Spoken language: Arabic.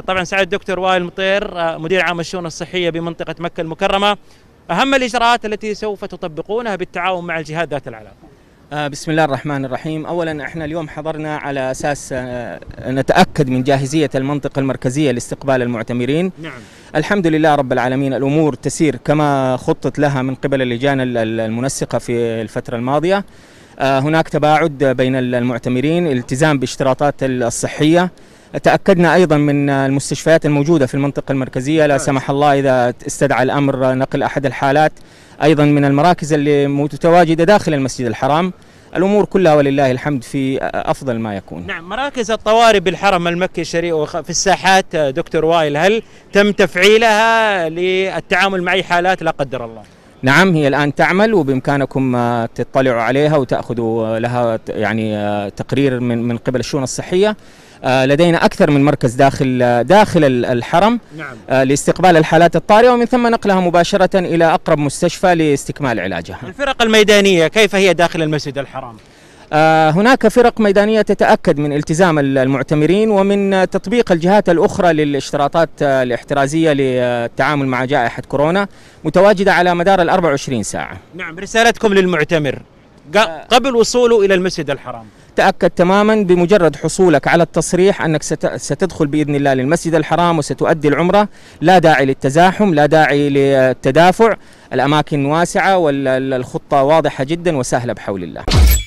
طبعا سعد الدكتور وائل مطير آه، مدير عام الشؤون الصحيه بمنطقه مكه المكرمه اهم الاجراءات التي سوف تطبقونها بالتعاون مع الجهات ذات العلاقه بسم الله الرحمن الرحيم اولا احنا اليوم حضرنا على اساس آه، نتاكد من جاهزيه المنطقه المركزيه لاستقبال المعتمرين نعم. الحمد لله رب العالمين الامور تسير كما خطت لها من قبل اللجان المنسقه في الفتره الماضيه آه، هناك تباعد بين المعتمرين التزام باشتراطات الصحيه تأكدنا أيضا من المستشفيات الموجودة في المنطقة المركزية لا نعم. سمح الله إذا استدعى الأمر نقل أحد الحالات أيضا من المراكز اللي متواجدة داخل المسجد الحرام الامور كلها ولله الحمد في افضل ما يكون. نعم مراكز الطوارئ بالحرم المكي الشريف في الساحات دكتور وائل هل تم تفعيلها للتعامل مع اي حالات لا قدر الله؟ نعم هي الان تعمل وبامكانكم آه، تطلعوا عليها وتاخذوا لها يعني آه، تقرير من قبل الشؤون الصحيه. آه، لدينا أكثر من مركز داخل آه، داخل الحرم نعم. آه، لاستقبال الحالات الطارئة ومن ثم نقلها مباشرة إلى أقرب مستشفى لاستكمال علاجها الفرق الميدانية كيف هي داخل المسجد الحرام؟ هناك فرق ميدانية تتأكد من التزام المعتمرين ومن تطبيق الجهات الأخرى للاشتراطات الاحترازية للتعامل مع جائحة كورونا متواجدة على مدار ال 24 ساعة نعم رسالتكم للمعتمر آه. قبل وصوله إلى المسجد الحرام تأكد تماما بمجرد حصولك على التصريح أنك ستدخل بإذن الله للمسجد الحرام وستؤدي العمرة لا داعي للتزاحم لا داعي للتدافع الأماكن واسعة والخطة واضحة جدا وسهلة بحول الله